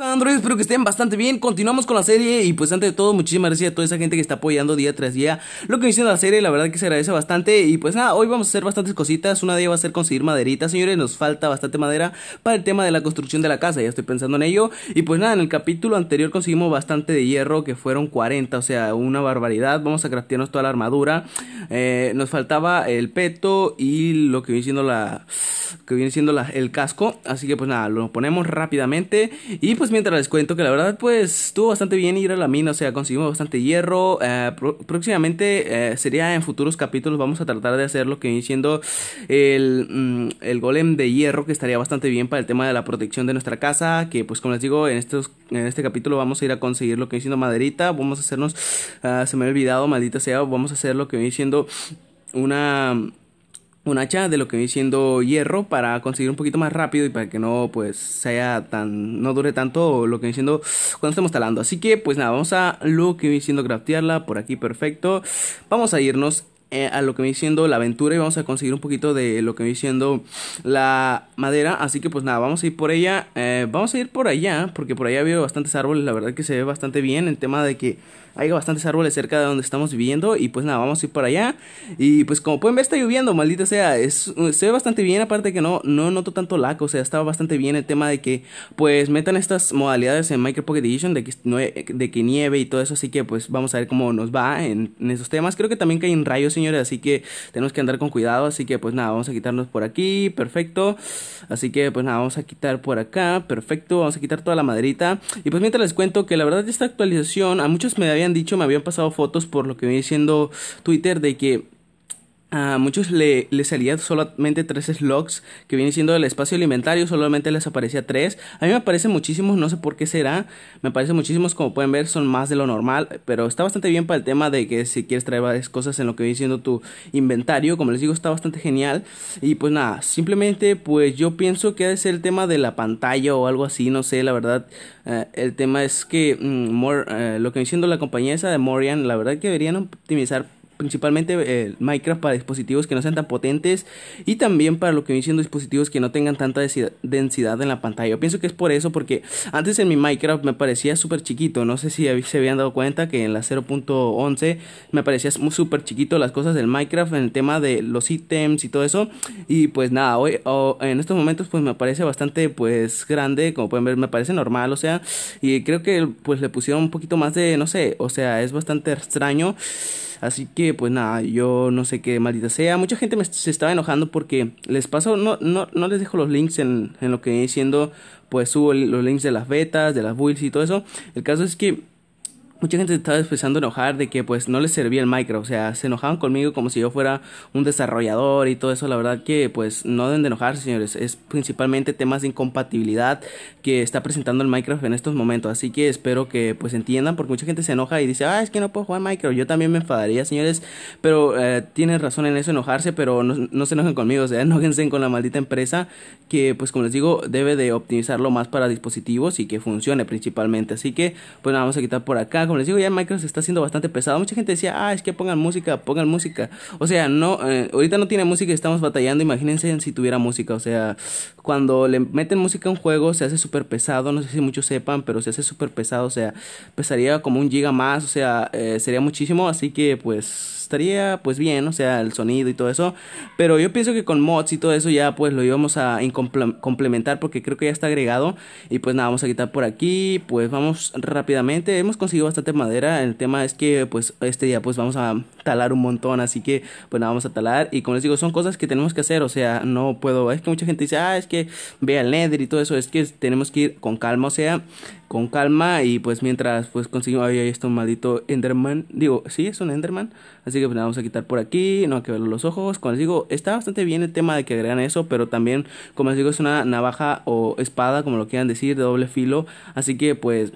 Android, espero que estén bastante bien. Continuamos con la serie y pues antes de todo, muchísimas gracias a toda esa gente que está apoyando día tras día lo que hicieron la serie, la verdad que se agradece bastante y pues nada, hoy vamos a hacer bastantes cositas. Una de ellas va a ser conseguir maderita, señores, nos falta bastante madera para el tema de la construcción de la casa, ya estoy pensando en ello. Y pues nada, en el capítulo anterior conseguimos bastante de hierro, que fueron 40, o sea, una barbaridad. Vamos a craftearnos toda la armadura. Eh, nos faltaba el peto y lo que viene siendo la que viene siendo la, el casco, así que pues nada, lo ponemos rápidamente y pues pues, mientras les cuento que la verdad, pues estuvo bastante bien ir a la mina, o sea, conseguimos bastante hierro. Eh, próximamente eh, sería en futuros capítulos, vamos a tratar de hacer lo que viene siendo mm, el, golem de hierro, que estaría bastante bien para el tema de la protección de nuestra casa. Que pues como les digo, en, estos, en este capítulo vamos a ir a conseguir lo que viene siendo maderita, vamos a hacernos, ah, se me ha olvidado, maldita sea, vamos a hacer lo que viene siendo una un hacha de lo que viene siendo hierro para conseguir un poquito más rápido y para que no pues sea tan no dure tanto lo que viene siendo cuando estemos talando así que pues nada vamos a lo que viene siendo craftearla por aquí perfecto vamos a irnos eh, a lo que viene siendo la aventura y vamos a conseguir un poquito de lo que me siendo la madera así que pues nada vamos a ir por ella eh, vamos a ir por allá porque por allá veo bastantes árboles la verdad que se ve bastante bien el tema de que hay bastantes árboles cerca de donde estamos viviendo. Y pues nada, vamos a ir por allá. Y pues como pueden ver, está lloviendo, maldita sea. Es, se ve bastante bien, aparte que no, no noto tanto lag. O sea, estaba bastante bien el tema de que pues metan estas modalidades en Micro Pocket Edition de que, nieve y todo eso. Así que pues vamos a ver cómo nos va en, esos temas. Creo que también caen rayos, señores. Así que tenemos que andar con cuidado. Así que pues nada, vamos a quitarnos por aquí. Perfecto. Así que pues nada, vamos a quitar por acá. Perfecto. Vamos a quitar toda la maderita. Y pues mientras les cuento que la verdad esta actualización a muchos me habían dicho, me habían pasado fotos por lo que viene siendo Twitter de que a muchos le, le salían solamente tres slots que viene siendo el espacio del inventario, solamente les aparecía tres. A mí me parece muchísimos, no sé por qué será. Me parece muchísimos, como pueden ver, son más de lo normal, pero está bastante bien para el tema de que si quieres traer varias cosas en lo que viene siendo tu inventario, como les digo, está bastante genial. Y pues nada, simplemente pues yo pienso que ser el tema de la pantalla o algo así, no sé, la verdad. Eh, el tema es que mm, eh, lo que viene siendo la compañía esa de Morian, la verdad que deberían optimizar principalmente eh, Minecraft para dispositivos que no sean tan potentes y también para lo que vienen siendo dispositivos que no tengan tanta densidad en la pantalla. Yo pienso que es por eso, porque antes en mi Minecraft me parecía súper chiquito, no sé si se habían dado cuenta que en la 0.11 me parecía súper chiquito las cosas del Minecraft en el tema de los ítems y todo eso. Y pues nada, hoy en estos momentos pues me parece bastante pues grande, como pueden ver me parece normal, o sea, y creo que pues le pusieron un poquito más de, no sé, o sea, es bastante extraño. Así que pues nada, yo no sé qué maldita sea. Mucha gente se estaba enojando porque les pasó, no, no, no les dejo los links en, lo que viene siendo, pues subo los links de las betas, de las builds y todo eso. El caso es que mucha gente estaba empezando a enojar de que pues no les servía el micro, o sea, se enojaban conmigo como si yo fuera un desarrollador y todo eso, la verdad que pues no deben de enojarse, señores, es principalmente temas de incompatibilidad que está presentando el Minecraft en estos momentos, así que espero que pues entiendan porque mucha gente se enoja y dice, "Ah, es que no puedo jugar micro." Yo también me enfadaría, señores, pero eh, tienen razón en eso enojarse, pero no, no se enojen conmigo, o sea, enojense con la maldita empresa que pues como les digo, debe de optimizarlo más para dispositivos y que funcione principalmente, así que pues nada, vamos a quitar por acá como les digo, ya Minecraft se está haciendo bastante pesado. Mucha gente decía, ah, es que pongan música, pongan música. O sea, no, eh, ahorita no tiene música y estamos batallando. Imagínense si tuviera música. O sea, cuando le meten música a un juego se hace súper pesado. No sé si muchos sepan, pero se hace súper pesado. O sea, pesaría como un giga más. O sea, eh, sería muchísimo. Así que pues estaría pues bien, o sea, el sonido y todo eso. Pero yo pienso que con mods y todo eso ya pues lo íbamos a complementar porque creo que ya está agregado. Y pues nada, vamos a quitar por aquí. Pues vamos rápidamente. Hemos conseguido bastante bastante madera. El tema es que pues este día pues vamos a talar un montón, así que pues nada, vamos a talar. Y como les digo, son cosas que tenemos que hacer, o sea, no puedo, es que mucha gente dice, ah, es que ve al Nether y todo eso, es que tenemos que ir con calma, o sea, con calma y pues mientras pues conseguimos, ahí está un maldito Enderman, digo, sí, es un Enderman, así que pues la vamos a quitar por aquí, no hay que verlo los ojos, como les digo, está bastante bien el tema de que agregan eso, pero también, como les digo, es una navaja o espada, como lo quieran decir, de doble filo, así que pues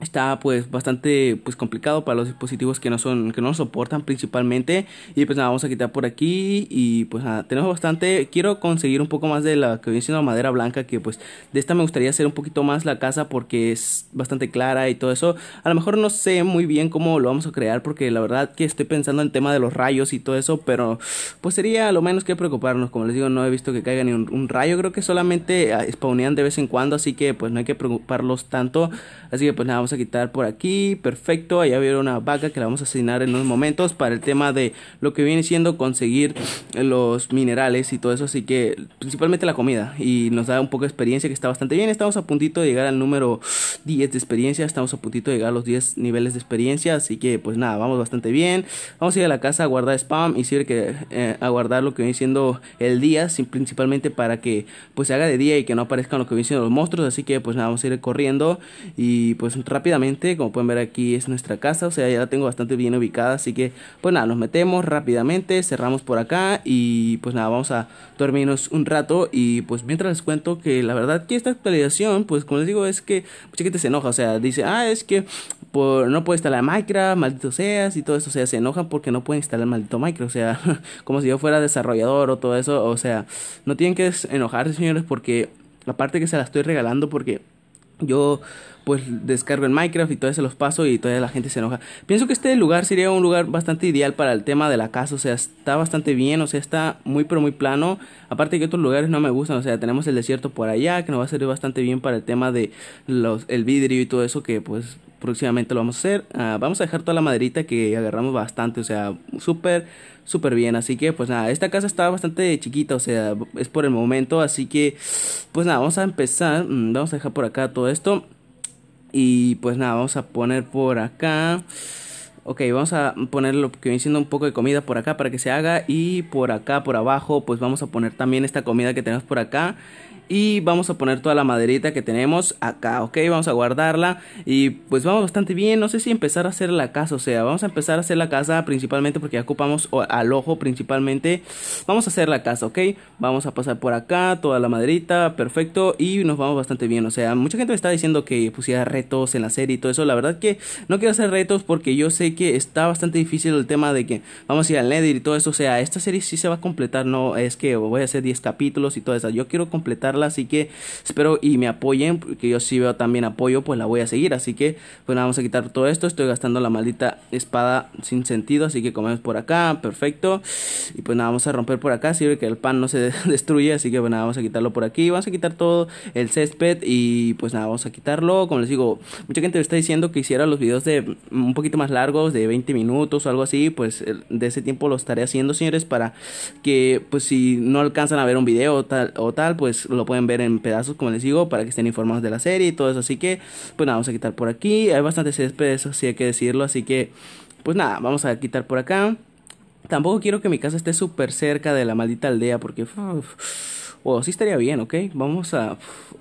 está pues bastante pues complicado para los dispositivos que no son que no soportan principalmente y pues nada vamos a quitar por aquí y pues nada tenemos bastante quiero conseguir un poco más de la que viene siendo madera blanca que pues de esta me gustaría hacer un poquito más la casa porque es bastante clara y todo eso a lo mejor no sé muy bien cómo lo vamos a crear porque la verdad que estoy pensando en el tema de los rayos y todo eso pero pues sería lo menos que preocuparnos como les digo no he visto que caiga ni un, rayo creo que solamente ah, spawnean de vez en cuando así que pues no hay que preocuparlos tanto así que pues nada vamos a quitar por aquí, perfecto, allá había una vaca que la vamos a asignar en unos momentos para el tema de lo que viene siendo conseguir los minerales y todo eso, así que principalmente la comida y nos da un poco de experiencia que está bastante bien, estamos a puntito de llegar al número 10 de experiencia. Estamos a puntito de llegar a los 10 niveles de experiencia. Así que pues nada, vamos bastante bien. Vamos a ir a la casa a guardar spam y sirve que eh, a guardar lo que viene siendo el día. Sin, principalmente para que pues se haga de día y que no aparezcan lo que viene siendo los monstruos. Así que pues nada, vamos a ir corriendo. Y pues rápidamente, como pueden ver aquí es nuestra casa. O sea, ya la tengo bastante bien ubicada. Así que pues nada, nos metemos rápidamente. Cerramos por acá. Y pues nada, vamos a dormirnos un rato. Y pues mientras les cuento que la verdad que esta actualización, pues como les digo, es que... Pues, se enoja, o sea, dice, ah, es que por, no puede instalar Minecraft, maldito seas, y todo eso, o sea, se enoja porque no pueden instalar maldito micro, o sea, como si yo fuera desarrollador o todo eso, o sea, no tienen que enojarse, señores, porque la parte que se la estoy regalando, porque yo pues descargo el Minecraft y todavía se los paso y todavía la gente se enoja. Pienso que este lugar sería un lugar bastante ideal para el tema de la casa, o sea, está bastante bien, o sea, está muy pero muy plano. Aparte que otros lugares no me gustan, o sea, tenemos el desierto por allá que nos va a servir bastante bien para el tema de los el vidrio y todo eso que pues próximamente lo vamos a hacer. Ah, vamos a dejar toda la maderita que agarramos bastante, o sea, súper, súper bien. Así que, pues nada, esta casa está bastante chiquita, o sea, es por el momento. Así que, pues nada, vamos a empezar. Mm, vamos a dejar por acá todo esto. Y pues nada, vamos a poner por acá. Ok, vamos a poner lo que viene siendo un poco de comida por acá para que se haga. Y por acá, por abajo, pues vamos a poner también esta comida que tenemos por acá y vamos a poner toda la maderita que tenemos acá, ok, vamos a guardarla y pues vamos bastante bien, no sé si empezar a hacer la casa, o sea, vamos a empezar a hacer la casa principalmente porque ya ocupamos al ojo principalmente, vamos a hacer la casa, ok, vamos a pasar por acá, toda la maderita, perfecto y nos vamos bastante bien, o sea, mucha gente me está diciendo que pusiera retos en la serie y todo eso, la verdad que no quiero hacer retos porque yo sé que está bastante difícil el tema de que vamos a ir al Nether y todo eso, o sea, esta serie sí se va a completar, no es que voy a hacer 10 capítulos y todo eso, yo quiero completar así que espero y me apoyen, porque yo si veo también apoyo, pues la voy a seguir, así que pues nada, vamos a quitar todo esto, estoy gastando la maldita espada sin sentido, así que comemos por acá, perfecto, y pues nada, vamos a romper por acá, sirve que el pan no se destruye, así que bueno, pues vamos a quitarlo por aquí, vamos a quitar todo el césped y pues nada, vamos a quitarlo, como les digo, mucha gente me está diciendo que hiciera los videos de un poquito más largos, de 20 minutos o algo así, pues eh, de ese tiempo lo estaré haciendo, señores, para que pues si no alcanzan a ver un video tal, o tal, pues lo pueden ver en pedazos, como les digo, para que estén informados de la serie y todo eso. Así que, pues nada, vamos a quitar por aquí. Hay bastantes céspedes, eso sí hay que decirlo. Así que, pues nada, vamos a quitar por acá. Tampoco quiero que mi casa esté súper cerca de la maldita aldea, porque... O sí estaría bien, ok. Vamos a.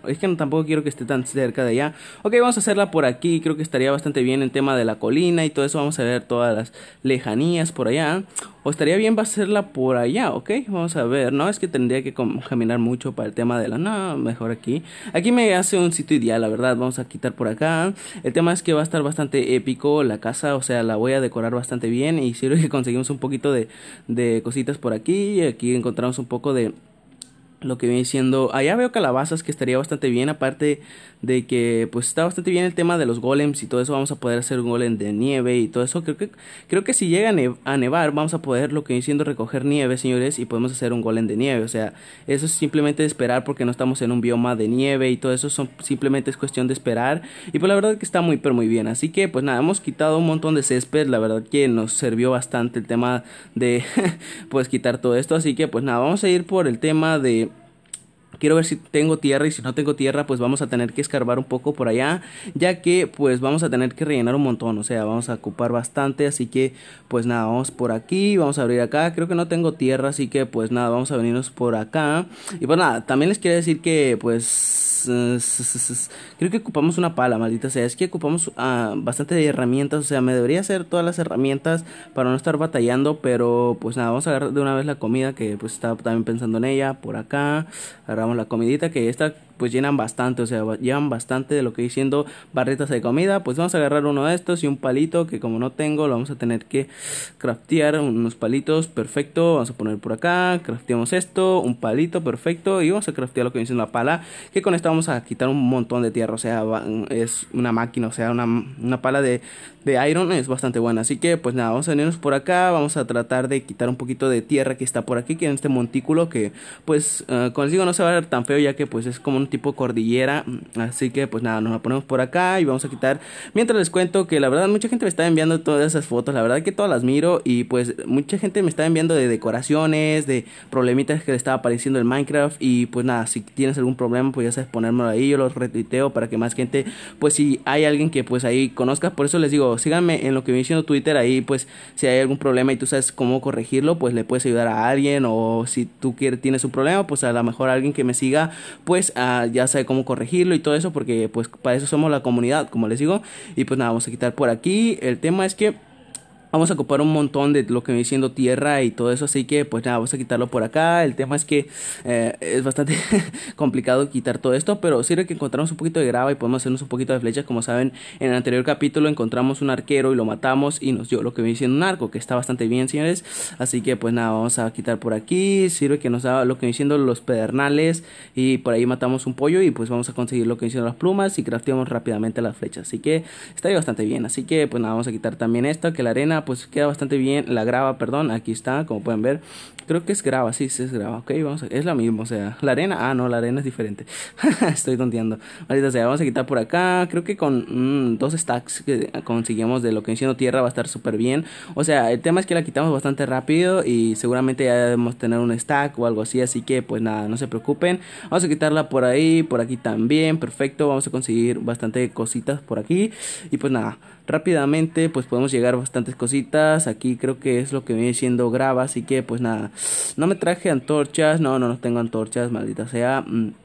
Es que tampoco quiero que esté tan cerca de allá. Ok, vamos a hacerla por aquí. Creo que estaría bastante bien en tema de la colina y todo eso. Vamos a ver todas las lejanías por allá. O estaría bien va a hacerla por allá, ok. Vamos a ver. No, es que tendría que caminar mucho para el tema de la. No, mejor aquí. Aquí me hace un sitio ideal, la verdad. Vamos a quitar por acá. El tema es que va a estar bastante épico la casa. O sea, la voy a decorar bastante bien. Y lo que conseguimos un poquito de, de cositas por aquí. Aquí encontramos un poco de lo que viene siendo. Allá veo calabazas que estaría bastante bien. Aparte de que pues está bastante bien el tema de los golems y todo eso. Vamos a poder hacer un golem de nieve y todo eso. Creo que, creo que si llega a, nevar, vamos a poder lo que viene siendo recoger nieve, señores. Y podemos hacer un golem de nieve. O sea, eso es simplemente esperar porque no estamos en un bioma de nieve y todo eso. Son, simplemente es cuestión de esperar. Y pues la verdad que está muy, pero muy bien. Así que pues nada, hemos quitado un montón de césped. La verdad que nos sirvió bastante el tema de pues quitar todo esto. Así que pues nada, vamos a ir por el tema de quiero ver si tengo tierra y si no tengo tierra, pues vamos a tener que escarbar un poco por allá, ya que pues vamos a tener que rellenar un montón, o sea, vamos a ocupar bastante, así que pues nada, vamos por aquí, vamos a abrir acá, creo que no tengo tierra, así que pues nada, vamos a venirnos por acá. Y pues nada, también les quiero decir que pues creo que ocupamos una pala, maldita sea. Es que ocupamos ah, bastante de herramientas. O sea, me debería hacer todas las herramientas para no estar batallando. Pero pues nada, vamos a agarrar de una vez la comida que pues estaba también pensando en ella. Por acá, agarramos la comidita que está pues llenan bastante, o sea, llevan bastante de lo que diciendo barretas de comida. Pues vamos a agarrar uno de estos y un palito que como no tengo lo vamos a tener que craftear unos palitos, perfecto. Vamos a poner por acá, crafteamos esto, un palito, perfecto. Y vamos a craftear lo que dice la pala, que con esto vamos a quitar un montón de tierra, o sea, es una máquina, o sea, una, pala de, iron es bastante buena. Así que pues nada, vamos a venirnos por acá, vamos a tratar de quitar un poquito de tierra que está por aquí, que en este montículo que pues eh, consigo no se va a ver tan feo ya que pues es como un tipo cordillera. Así que pues nada, nos la ponemos por acá y vamos a quitar. Mientras les cuento que la verdad mucha gente me está enviando todas esas fotos, la verdad que todas las miro y pues mucha gente me está enviando de decoraciones, de problemitas que le estaba apareciendo en Minecraft y pues nada, si tienes algún problema pues ya sabes ponérmelo ahí, yo los retuiteo para que más gente pues si hay alguien que pues ahí conozca, por eso les digo, síganme en lo que me diciendo Twitter ahí pues si hay algún problema y tú sabes cómo corregirlo pues le puedes ayudar a alguien o si tú quieres, tienes un problema pues a lo mejor alguien que me siga pues a ah, ya, sabe cómo corregirlo y todo eso, porque pues para eso somos la comunidad, como les digo. Y pues nada, vamos a quitar por aquí. El tema es que vamos a ocupar un montón de lo que viene siendo tierra y todo eso, así que pues nada, vamos a quitarlo por acá. El tema es que eh, es bastante complicado quitar todo esto, pero sirve que encontramos un poquito de grava y podemos hacernos un poquito de flechas. Como saben, en el anterior capítulo encontramos un arquero y lo matamos y nos dio lo que viene diciendo un arco, que está bastante bien, señores. Así que pues nada, vamos a quitar por aquí. Sirve que nos da lo que viene diciendo los pedernales y por ahí matamos un pollo y pues vamos a conseguir lo que viene siendo las plumas y crafteamos rápidamente las flechas. Así que está ahí bastante bien. Así que pues nada, vamos a quitar también esto, que la arena pues queda bastante bien, la grava, perdón, aquí está, como pueden ver, creo que es grava, sí, sí es grava, ok, vamos a, es la mismo o sea, la arena, ah, no, la arena es diferente, estoy tonteando, ahorita sea, vamos a quitar por acá, creo que con mm, dos stacks que conseguimos de lo que enciendo tierra va a estar súper bien, o sea, el tema es que la quitamos bastante rápido y seguramente ya debemos tener un stack o algo así, así que pues nada, no se preocupen, vamos a quitarla por ahí, por aquí también, perfecto, vamos a conseguir bastante cositas por aquí y pues nada, rápidamente pues podemos llegar a bastantes cositas aquí creo que es lo que viene siendo grava así que pues nada no me traje antorchas no no no tengo antorchas maldita sea mm.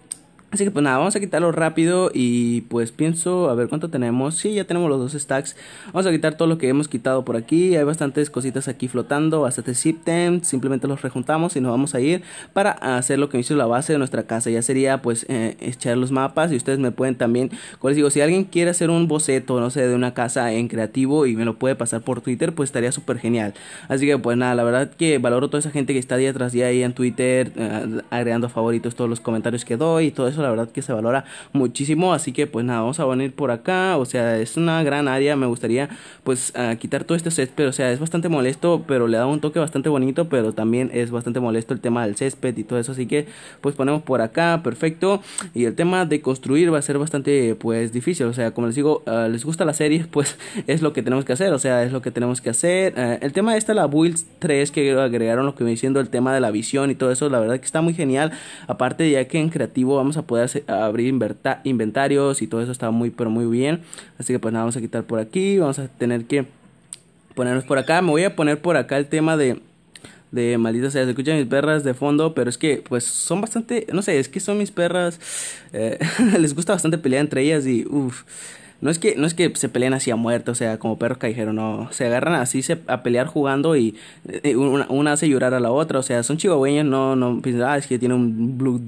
Así que pues nada, vamos a quitarlo rápido y pues pienso, a ver cuánto tenemos. Sí, ya tenemos los dos stacks. Vamos a quitar todo lo que hemos quitado por aquí. Hay bastantes cositas aquí flotando, bastante zip Simplemente los rejuntamos y nos vamos a ir para hacer lo que hizo la base de nuestra casa. Ya sería pues eh, echar los mapas y ustedes me pueden también, como les digo, si alguien quiere hacer un boceto, no sé, de una casa en creativo y me lo puede pasar por Twitter, pues estaría súper genial. Así que pues nada, la verdad que valoro toda esa gente que está día tras día ahí en Twitter, eh, agregando favoritos todos los comentarios que doy y todo eso la verdad que se valora muchísimo, así que pues nada, vamos a venir por acá, o sea, es una gran área, me gustaría pues quitar todo este césped, o sea, es bastante molesto, pero le da un toque bastante bonito, pero también es bastante molesto el tema del césped y todo eso, así que pues ponemos por acá, perfecto, y el tema de construir va a ser bastante pues difícil, o sea, como les digo, ah, les gusta la serie, pues es lo que tenemos que hacer, o sea, es lo que tenemos que hacer, eh, el tema de esta, la build 3 que agregaron lo que me diciendo el tema de la visión y todo eso, la verdad que está muy genial, aparte ya que en creativo vamos a Poder abrir inventarios y todo eso está muy, pero muy bien. Así que pues nada, vamos a quitar por aquí, vamos a tener que ponernos por acá. Me voy a poner por acá el tema de de maldita sea, se escuchan mis perras de fondo, pero es que pues son bastante, no sé, es que son mis perras, eh, les gusta bastante pelear entre ellas y uff, no es que, no es que se peleen así a muerte, o sea, como perros callejeros, no. Se agarran así a pelear jugando y eh, una, hace llorar a la otra. O sea, son chihuahueños, no, no piensan, ah, es que tiene un blue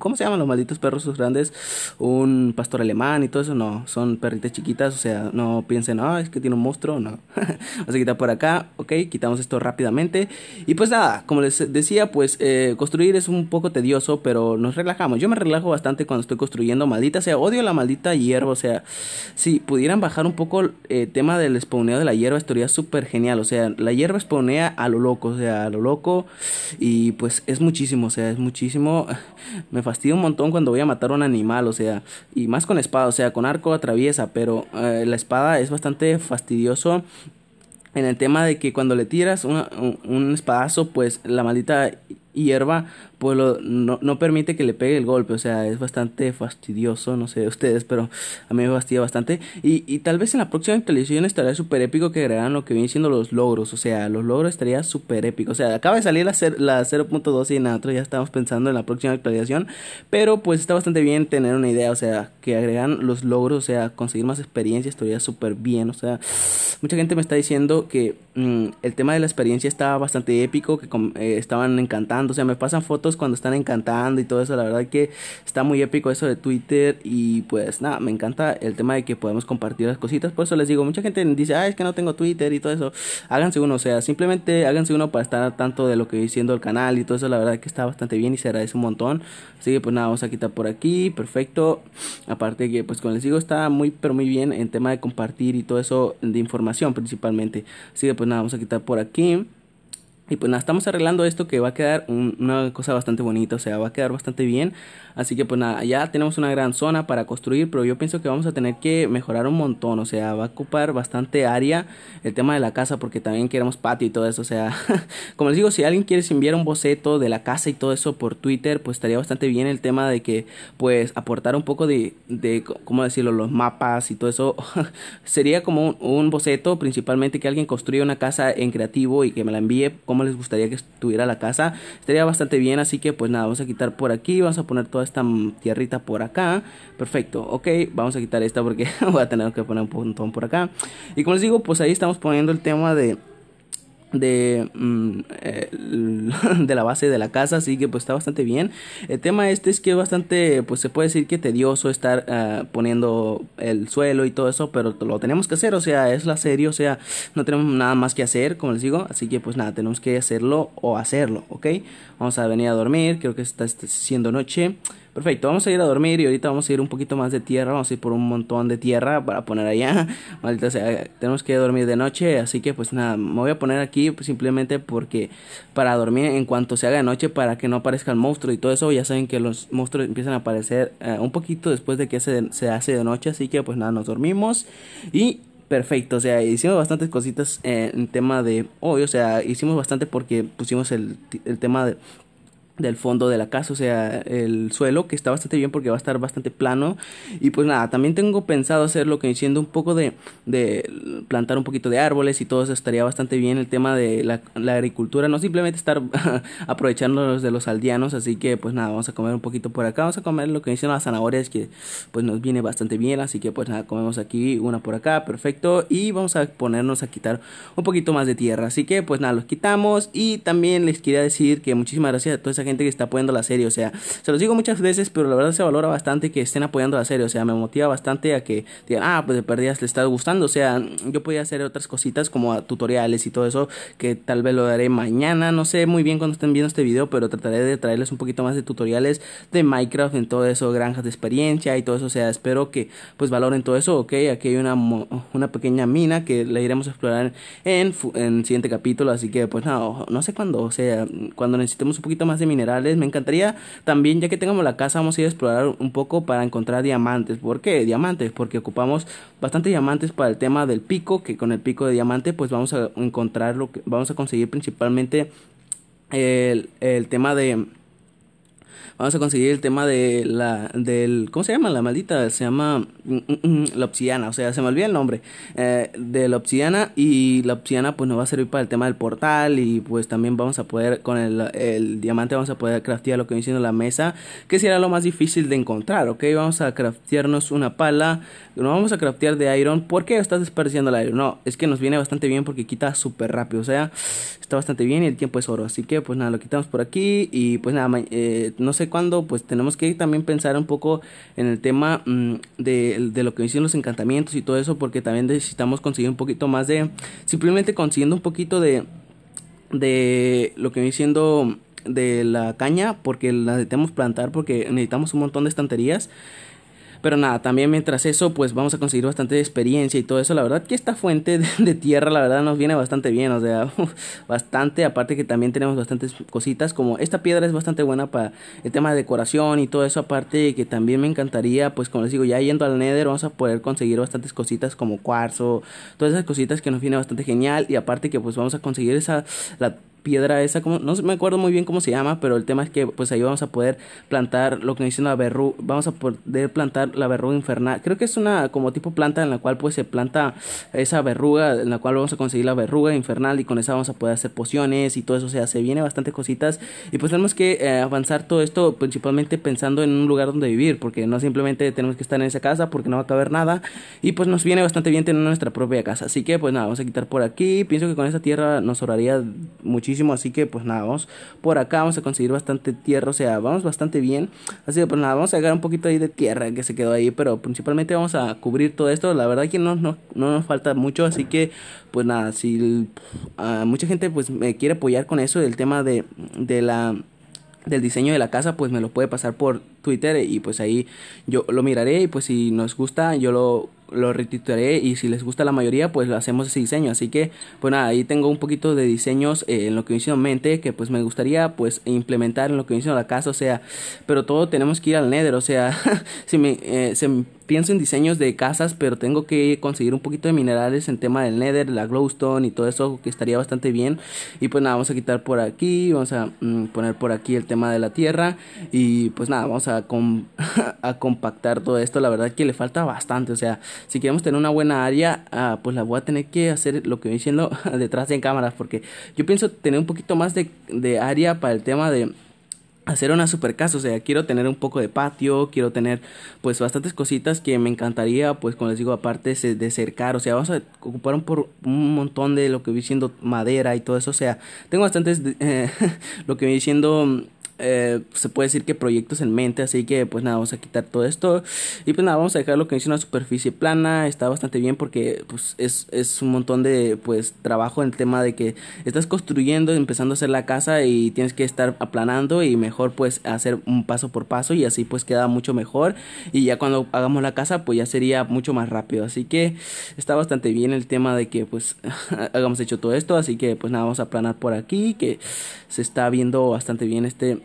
¿cómo se llaman los malditos perros grandes? Un pastor alemán y todo eso, no. Son perritas chiquitas, o sea, no piensen, ah, es que tiene un monstruo, no. Vamos a quitar por acá, ok, quitamos esto rápidamente. Y pues nada, como les decía, pues eh, construir es un poco tedioso, pero nos relajamos. Yo me relajo bastante cuando estoy construyendo, maldita sea, odio la maldita hierba, o sea, si pudieran bajar un poco el eh, tema del spawneo de la hierba, estaría súper genial. O sea, la hierba spawnea a lo loco, o sea, a lo loco. Y pues es muchísimo, o sea, es muchísimo. Me fastidia un montón cuando voy a matar a un animal, o sea, y más con espada, o sea, con arco atraviesa, pero eh, la espada es bastante fastidioso en el tema de que cuando le tiras un, un, espadazo, pues la maldita hierba pues no, permite que le pegue el golpe, o sea, es bastante fastidioso, no sé ustedes, pero a mí me fastidia bastante. Y, tal vez en la próxima actualización estaría súper épico que agregaran lo que vienen siendo los logros, o sea, los logros estaría súper épico, o sea, acaba de salir la, la 0.2 y nosotros ya estamos pensando en la próxima actualización, pero pues está bastante bien tener una idea, o sea, que agregan los logros, o sea, conseguir más experiencia estaría súper bien, o sea, mucha gente me está diciendo que mm, el tema de la experiencia estaba bastante épico, que eh, estaban encantando, o sea, me pasan fotos cuando están encantando y todo eso. La verdad que está muy épico eso de Twitter y pues nada, me encanta el tema de que podemos compartir las cositas. Por eso les digo, mucha gente dice, ah, es que no tengo Twitter y todo eso. Háganse uno, o sea, simplemente háganse uno para estar tanto de lo que diciendo el canal y todo eso. La verdad que está bastante bien y se agradece un montón. Así que pues nada, vamos a quitar por aquí, perfecto. Aparte que pues como les digo, está muy pero muy bien en tema de compartir y todo eso de información principalmente. Así que pues nada, vamos a quitar por aquí. Y pues nada, estamos arreglando esto que va a quedar una cosa bastante bonita, o sea, va a quedar bastante bien. Así que pues nada, ya tenemos una gran zona para construir, pero yo pienso que vamos a tener que mejorar un montón, o sea, va a ocupar bastante área el tema de la casa porque también queremos patio y todo eso, o sea, como les digo, si alguien quiere enviar un boceto de la casa y todo eso por Twitter, pues estaría bastante bien el tema de que pues aportar un poco de, de ¿cómo decirlo?, los mapas y todo eso. Sería como un, boceto principalmente que alguien construya una casa en creativo y que me la envíe les gustaría que estuviera la casa. Estaría bastante bien, así que pues nada, vamos a quitar por aquí, vamos a poner toda esta tierrita por acá. Perfecto, ok, vamos a quitar esta porque voy a tener que poner un montón por acá. Y como les digo, pues ahí estamos poniendo el tema de de, mm, eh, de la base de la casa, así que pues está bastante bien. El tema este es que es bastante, pues se puede decir que tedioso estar ah, poniendo el suelo y todo eso, pero lo tenemos que hacer, o sea, es la serie, o sea, no tenemos nada más que hacer, como les digo, así que pues nada, tenemos que hacerlo o hacerlo, ¿ok? Vamos a venir a dormir, creo que está siendo noche. Perfecto, vamos a ir a dormir y ahorita vamos a ir un poquito más de tierra, vamos a ir por un montón de tierra para poner allá. Maldita sea, tenemos que dormir de noche, así que pues nada, me voy a poner aquí simplemente porque para dormir en cuanto se haga de noche para que no aparezca el monstruo y todo eso, ya saben que los monstruos empiezan a aparecer eh, un poquito después de que se, hace de noche, así que pues nada, nos dormimos y perfecto. O sea, hicimos bastantes cositas eh, en tema de hoy. o sea, hicimos bastante porque pusimos el, el tema de del fondo de la casa, o sea, el suelo, que está bastante bien porque va a estar bastante plano. Y pues nada, también tengo pensado hacer lo que diciendo un poco de, plantar un poquito de árboles y todo eso estaría bastante bien. El tema de la, agricultura, no simplemente estar aprovechándonos de los aldeanos, así que pues nada, vamos a comer un poquito por acá, vamos a comer lo que dicen las zanahorias, que pues nos viene bastante bien, así que pues nada, comemos aquí una por acá, perfecto. Y vamos a ponernos a quitar un poquito más de tierra, así que pues nada, los quitamos. Y también les quería decir que muchísimas gracias a todos gente que está apoyando la serie. O sea, se los digo muchas veces, pero la verdad se valora bastante que estén apoyando la serie. O sea, me motiva bastante a que digan, ah, pues de perdidas le está gustando. O sea, yo podía hacer otras cositas como tutoriales y todo eso, que tal vez lo daré mañana. No sé muy bien cuando estén viendo este video, pero trataré de traerles un poquito más de tutoriales de Minecraft en todo eso, granjas de experiencia y todo eso. O sea, espero que pues valoren todo eso. Ok, aquí hay una, una pequeña mina que la iremos a explorar en, en el siguiente capítulo. Así que pues no, no sé cuándo. O sea, cuando necesitemos un poquito más de me encantaría también, ya que tengamos la casa, vamos a ir a explorar un poco para encontrar diamantes. ¿Por qué diamantes? Porque ocupamos bastante diamantes para el tema del pico, que con el pico de diamante pues vamos a encontrar lo que vamos a conseguir principalmente el tema de vamos a conseguir el tema de la, del, ¿cómo se llama? La maldita, se llama mm, mm, mm, la obsidiana, o sea, se me olvida el nombre eh, de la obsidiana y la obsidiana pues nos va a servir para el tema del portal y pues también vamos a poder, con el, diamante vamos a poder craftear lo que viene siendo la mesa, que será lo más difícil de encontrar, ¿ok? Vamos a craftearnos una pala, no vamos a craftear de iron, ¿por qué estás desperdiciando el iron? No, es que nos viene bastante bien porque quita súper rápido, o sea, está bastante bien y el tiempo es oro, así que pues nada, lo quitamos por aquí y pues nada, eh, no sé cuando pues tenemos que también pensar un poco en el tema mm, de, lo que dicen los encantamientos y todo eso, porque también necesitamos conseguir un poquito más de, simplemente consiguiendo un poquito de, de lo que viene siendo de la caña, porque la necesitamos plantar, porque necesitamos un montón de estanterías. Pero nada, también mientras eso, pues vamos a conseguir bastante experiencia y todo eso. La verdad que esta fuente de, tierra, la verdad, nos viene bastante bien, o sea, bastante. Aparte que también tenemos bastantes cositas, como esta piedra es bastante buena para el tema de decoración y todo eso. Aparte que también me encantaría, pues como les digo, ya yendo al Nether vamos a poder conseguir bastantes cositas como cuarzo, todas esas cositas que nos viene bastante genial. Y aparte que pues vamos a conseguir esa, la piedra esa, como, no me acuerdo muy bien cómo se llama, pero el tema es que pues ahí vamos a poder plantar lo que nos dicen la verruga, vamos a poder plantar la verruga infernal. Creo que es una como tipo planta en la cual pues se planta esa verruga, en la cual vamos a conseguir la verruga infernal y con esa vamos a poder hacer pociones y todo eso, o sea, se viene bastante cositas y pues tenemos que eh, avanzar todo esto principalmente pensando en un lugar donde vivir, porque no simplemente tenemos que estar en esa casa porque no va a caber nada y pues nos viene bastante bien tener nuestra propia casa. Así que pues nada, vamos a quitar por aquí. Pienso que con esa tierra nos ahorraría muchísimo así que pues nada, vamos por acá, vamos a conseguir bastante tierra, o sea, vamos bastante bien. Así que pues nada, vamos a agarrar un poquito ahí de tierra que se quedó ahí, pero principalmente vamos a cubrir todo esto. La verdad que no, no, nos falta mucho, así que pues nada, si mucha gente pues me quiere apoyar con eso, el tema de la del diseño de la casa, pues me lo puede pasar por Twitter y pues ahí yo lo miraré y pues si nos gusta yo lo lo retitularé y si les gusta la mayoría pues lo hacemos ese diseño así que pues nada ahí tengo un poquito de diseños eh, en lo que me hicieron mente que pues me gustaría pues implementar en lo que me hicieron la casa o sea pero todo tenemos que ir al nether o sea si me, eh, se, pienso en diseños de casas, pero tengo que conseguir un poquito de minerales en tema del nether, la glowstone y todo eso que estaría bastante bien. Y pues nada, vamos a quitar por aquí, vamos a mm, poner por aquí el tema de la tierra y pues nada, vamos a, compactar todo esto. La verdad que le falta bastante, o sea, si queremos tener una buena área, ah, pues la voy a tener que hacer lo que voy diciendo detrás de cámaras porque yo pienso tener un poquito más de área para el tema de hacer una super casa, o sea, quiero tener un poco de patio, quiero tener pues bastantes cositas que me encantaría, pues como les digo, aparte de cercar, o sea, vamos a ocupar un, por, un montón de lo que voy siendo madera y todo eso, o sea, tengo bastantes, lo que voy diciendo eh, se puede decir que proyectos en mente, así que pues nada, vamos a quitar todo esto y pues nada, vamos a dejar lo que dice una superficie plana, está bastante bien porque pues es, un montón de pues trabajo en el tema de que estás construyendo, empezando a hacer la casa y tienes que estar aplanando y mejor pues hacer un paso por paso y así pues queda mucho mejor y ya cuando hagamos la casa pues ya sería mucho más rápido, así que está bastante bien el tema de que pues hagamos hecho todo esto, así que pues nada, vamos a aplanar por aquí que se está viendo bastante bien este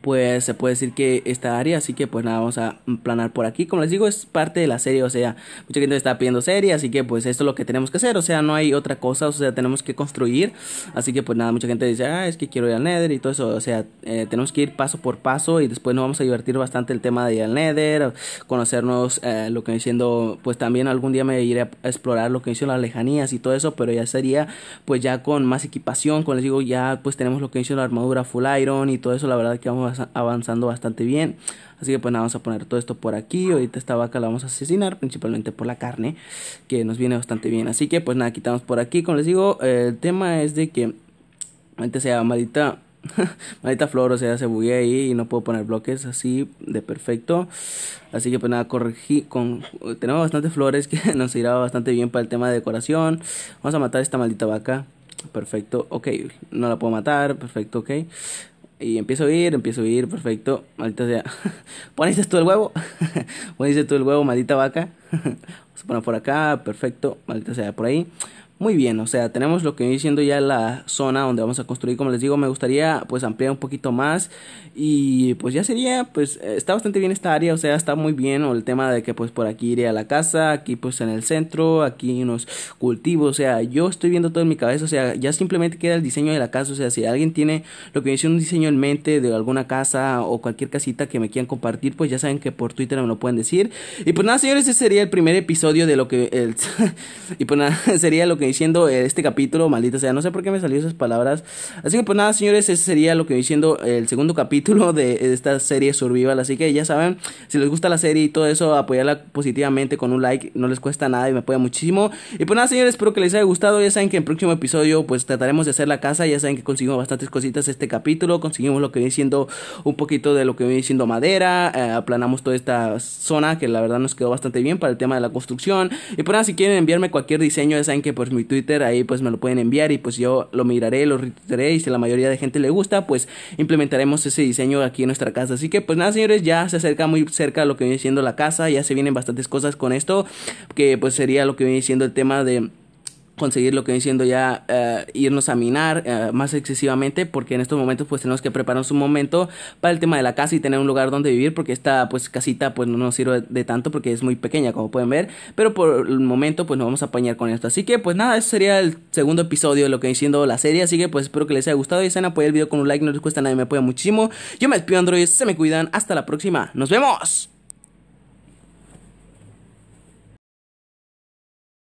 pues se puede decir que esta área, así que pues nada, vamos a planar por aquí. Como les digo, es parte de la serie, o sea, mucha gente está pidiendo serie, así que pues esto es lo que tenemos que hacer, o sea, no hay otra cosa, o sea, tenemos que construir, así que pues nada, mucha gente dice, ah, es que quiero ir al Nether y todo eso, o sea, eh, tenemos que ir paso por paso y después nos vamos a divertir bastante el tema de ir al Nether, conocernos eh, lo que diciendo, pues también algún día me iré a explorar lo que dicen las lejanías y todo eso, pero ya sería pues ya con más equipación, como les digo, ya pues tenemos lo que dicen la armadura full iron y todo eso, la verdad que vamos a avanzando bastante bien. Así que pues nada, vamos a poner todo esto por aquí. Ahorita esta vaca la vamos a asesinar, principalmente por la carne, que nos viene bastante bien. Así que pues nada, quitamos por aquí. Como les digo, el tema es de que, ahorita sea maldita, maldita flor, o sea, se buguea ahí y no puedo poner bloques así de perfecto. Así que pues nada, corregí con... Tenemos bastantes flores que nos irá bastante bien para el tema de decoración. Vamos a matar esta maldita vaca. Perfecto, ok, no la puedo matar, perfecto, ok. Y empiezo a ir empiezo a ir perfecto. Maldita sea. Poniste esto el huevo. Poniste esto el huevo, maldita vaca. Vamos a por acá, perfecto. Maldita sea, por ahí. Muy bien, o sea, tenemos lo que viene siendo ya la zona donde vamos a construir, como les digo, me gustaría pues ampliar un poquito más y pues ya sería, pues eh, está bastante bien esta área, o sea, está muy bien o el tema de que pues por aquí iría la casa, aquí pues en el centro, aquí unos cultivos, o sea, yo estoy viendo todo en mi cabeza, o sea, ya simplemente queda el diseño de la casa, o sea, si alguien tiene lo que viene siendo un diseño en mente de alguna casa o cualquier casita que me quieran compartir, pues ya saben que por Twitter me lo pueden decir. Y pues nada, señores, ese sería el primer episodio de lo que el y pues nada, sería lo que diciendo este capítulo, maldita sea, no sé por qué me salió esas palabras. Así que pues nada, señores, ese sería lo que voy diciendo el segundo capítulo de esta serie Survival, así que ya saben, si les gusta la serie y todo eso, apoyarla positivamente con un like, no les cuesta nada y me apoya muchísimo. Y pues nada, señores, espero que les haya gustado, ya saben que en el próximo episodio pues trataremos de hacer la casa, ya saben que conseguimos bastantes cositas este capítulo, conseguimos lo que viene siendo un poquito de lo que viene siendo madera, eh, aplanamos toda esta zona que la verdad nos quedó bastante bien para el tema de la construcción. Y pues nada, si quieren enviarme cualquier diseño, ya saben que pues Twitter, ahí pues me lo pueden enviar y pues yo lo miraré, lo retweetaré y si la mayoría de gente le gusta, pues implementaremos ese diseño aquí en nuestra casa. Así que pues nada, señores, ya se acerca muy cerca lo que viene siendo la casa, ya se vienen bastantes cosas con esto, que pues sería lo que viene siendo el tema de conseguir lo que viene siendo ya eh, irnos a minar eh, más excesivamente porque en estos momentos pues tenemos que prepararnos un momento para el tema de la casa y tener un lugar donde vivir porque esta pues casita pues no nos sirve de, tanto porque es muy pequeña como pueden ver pero por el momento pues nos vamos a apañar con esto así que pues nada eso sería el segundo episodio de lo que viene siendo la serie así que pues espero que les haya gustado y se han apoyado el video con un like no les cuesta nada me apoya muchísimo yo me despido Android. se me cuidan hasta la próxima nos vemos